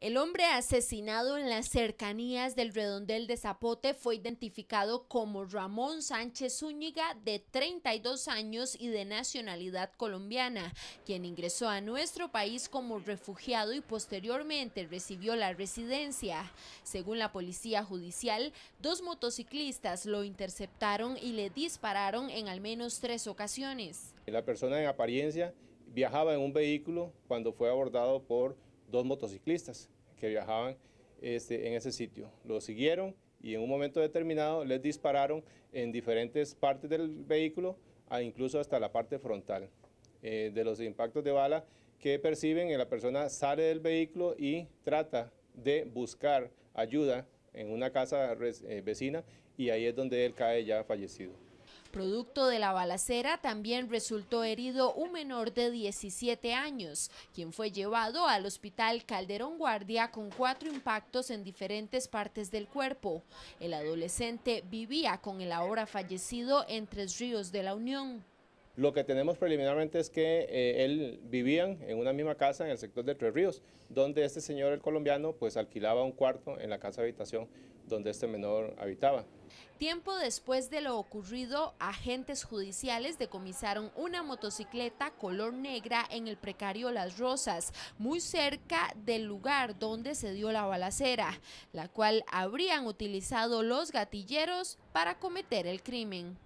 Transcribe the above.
El hombre asesinado en las cercanías del redondel de Zapote fue identificado como Ramón Sánchez Zúñiga, de 32 años y de nacionalidad colombiana, quien ingresó a nuestro país como refugiado y posteriormente recibió la residencia. Según la policía judicial, dos motociclistas lo interceptaron y le dispararon en al menos tres ocasiones. La persona en apariencia viajaba en un vehículo cuando fue abordado por dos motociclistas que viajaban este, en ese sitio. Lo siguieron y en un momento determinado les dispararon en diferentes partes del vehículo, incluso hasta la parte frontal. Eh, de los impactos de bala que perciben, la persona sale del vehículo y trata de buscar ayuda en una casa eh, vecina y ahí es donde él cae ya fallecido. Producto de la balacera también resultó herido un menor de 17 años, quien fue llevado al hospital Calderón Guardia con cuatro impactos en diferentes partes del cuerpo. El adolescente vivía con el ahora fallecido en Tres Ríos de la Unión. Lo que tenemos preliminarmente es que eh, él vivía en una misma casa en el sector de Tres Ríos, donde este señor, el colombiano, pues alquilaba un cuarto en la casa de habitación donde este menor habitaba. Tiempo después de lo ocurrido, agentes judiciales decomisaron una motocicleta color negra en el precario Las Rosas, muy cerca del lugar donde se dio la balacera, la cual habrían utilizado los gatilleros para cometer el crimen.